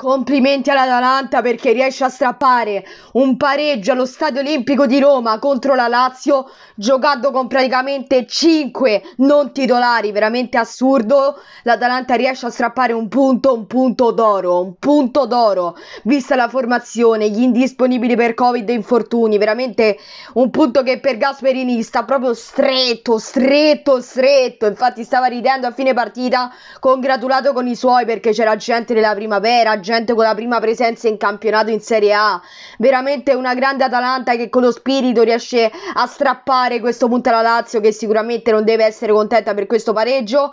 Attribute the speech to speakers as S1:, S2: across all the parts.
S1: Complimenti all'Atalanta perché riesce a strappare un pareggio allo Stadio Olimpico di Roma contro la Lazio, giocando con praticamente 5 non titolari, veramente assurdo. L'Atalanta riesce a strappare un punto, un punto d'oro, un punto d'oro, vista la formazione, gli indisponibili per Covid e infortuni, veramente un punto che per Gasperini sta proprio stretto, stretto, stretto. Infatti stava ridendo a fine partita, congratulato con i suoi perché c'era gente della primavera, vincente con la prima presenza in campionato in Serie A. Veramente una grande Atalanta che con lo spirito riesce a strappare questo punto alla Lazio che sicuramente non deve essere contenta per questo pareggio.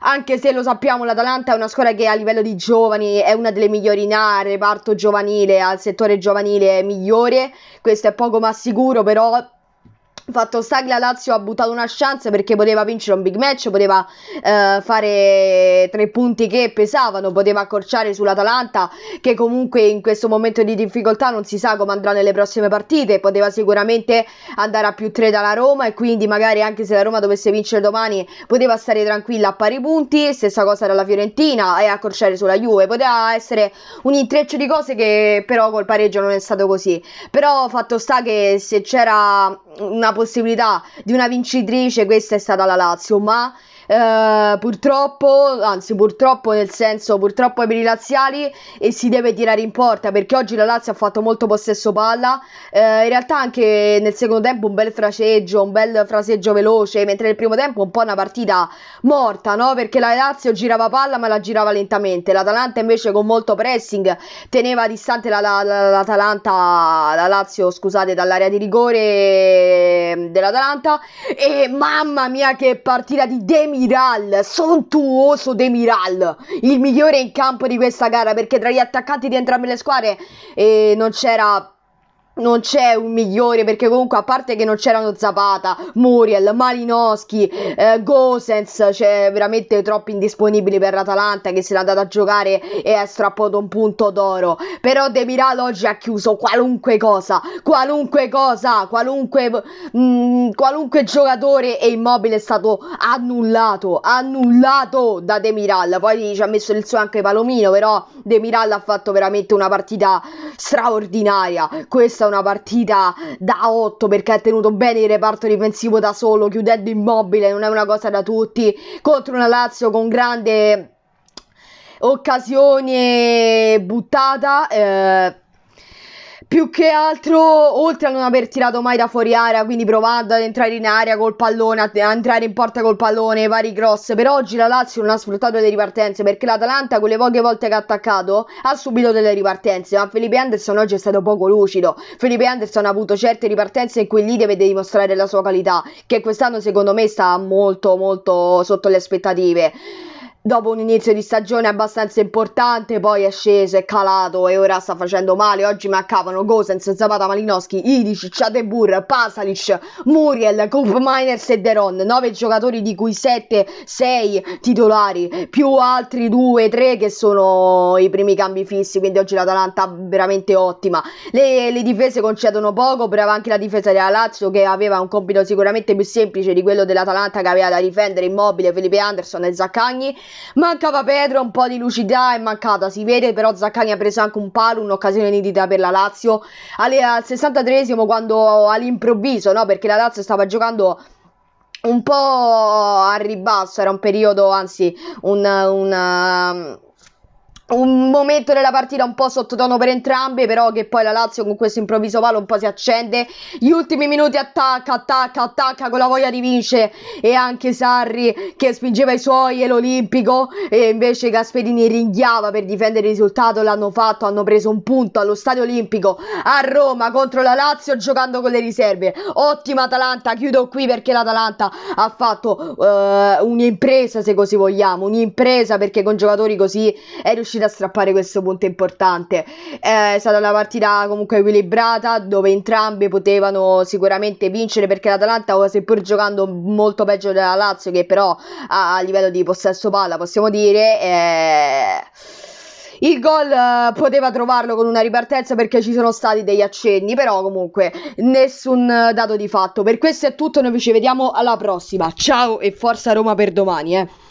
S1: Anche se lo sappiamo, l'Atalanta è una squadra che a livello di giovani è una delle migliori in A, reparto giovanile, al settore giovanile è migliore. Questo è poco ma sicuro, però Fatto sta che la Lazio ha buttato una chance perché poteva vincere un big match, poteva eh, fare tre punti che pesavano, poteva accorciare sull'Atalanta che comunque in questo momento di difficoltà non si sa come andrà nelle prossime partite, poteva sicuramente andare a più tre dalla Roma e quindi magari anche se la Roma dovesse vincere domani poteva stare tranquilla a pari punti, stessa cosa dalla Fiorentina e accorciare sulla Juve, poteva essere un intreccio di cose che però col pareggio non è stato così. Però fatto sta che se c'era una possibilità di una vincitrice, questa è stata la Lazio, ma eh, purtroppo, anzi purtroppo nel senso purtroppo è per i laziali e si deve tirare in porta perché oggi la Lazio ha fatto molto possesso palla, uh, in realtà anche nel secondo tempo un bel fraseggio, un bel fraseggio veloce, mentre nel primo tempo un po' una partita morta, no? Perché la Lazio girava palla ma la girava lentamente, l'Atalanta invece con molto pressing teneva distante la, la, la, l'Atalanta, la Lazio scusate, dall'area di rigore ehm, dell'Atalanta e mamma mia che partita di Demi Demiral, sontuoso Demiral, il migliore in campo di questa gara perché tra gli attaccanti di entrambe le squadre eh, non c'era non c'è un migliore perché comunque a parte che non c'erano Zapata, Muriel, Malinowski, eh, Gosens, c'è cioè veramente troppi indisponibili per l'Atalanta che se l'ha data a giocare e ha strappato un punto d'oro. Però De Miral oggi ha chiuso qualunque cosa, qualunque cosa, qualunque, mh, mm, qualunque giocatore e immobile è stato annullato, annullato da De Miral. Poi ci ha messo il suo anche Palomino, però De Miral ha fatto veramente una partita straordinaria. Questa una partita da 8 perché ha tenuto bene il reparto difensivo da solo, chiudendo immobile, non è una cosa da tutti, contro una Lazio con grande occasione buttata. Eh, più che altro, oltre a non aver tirato mai da fuori area, quindi provando ad entrare in area col pallone, ad entrare in porta col pallone, vari cross, per oggi la Lazio non ha sfruttato le ripartenze perché l'Atalanta con le poche volte che ha attaccato ha subito delle ripartenze, ma Felipe Anderson oggi è stato poco lucido. Felipe Anderson ha avuto certe ripartenze in cui lì deve dimostrare la sua qualità, che quest'anno secondo me sta molto molto sotto le aspettative dopo un inizio di stagione abbastanza importante, poi è sceso, è calato e ora sta facendo male. Oggi mancavano Gosens, Zapata, Malinowski, Idic, Chatebur, Pasalic, Muriel, Coop Miners e Deron. 9 giocatori di cui 7, 6 titolari, più altri 2, 3 che sono i primi cambi fissi. Quindi oggi l'Atalanta veramente ottima. Le, le difese concedono poco, brava anche la difesa della Lazio che aveva un compito sicuramente più semplice di quello dell'Atalanta che aveva da difendere Immobile, Felipe Anderson e Zaccagni Mancava Pedro, un po' di lucidità è mancata, si vede, però Zaccani ha preso anche un palo, un'occasione nitida per la Lazio alle, al 63esimo quando all'improvviso, no? perché la Lazio stava giocando un po' a ribasso, era un periodo, anzi un, un un momento della partita un po' sottotono per entrambe, però che poi la Lazio con questo improvviso palo un po' si accende. Gli ultimi minuti attacca, attacca, attacca con la voglia di vincere e anche Sarri che spingeva i suoi e l'Olimpico e invece Gasperini ringhiava per difendere il risultato, l'hanno fatto, hanno preso un punto allo Stadio Olimpico a Roma contro la Lazio giocando con le riserve. Ottima Atalanta, chiudo qui perché l'Atalanta ha fatto uh, un'impresa se così vogliamo, un'impresa perché con giocatori così è riuscito riuscita a strappare questo punto importante. Eh, è stata una partita comunque equilibrata dove entrambi potevano sicuramente vincere perché l'Atalanta, seppur giocando molto peggio della Lazio, che però a, a livello di possesso palla possiamo dire, è... Eh, il gol eh, poteva trovarlo con una ripartenza perché ci sono stati degli accenni, però comunque nessun dato di fatto. Per questo è tutto, noi ci vediamo alla prossima. Ciao e forza Roma per domani, eh.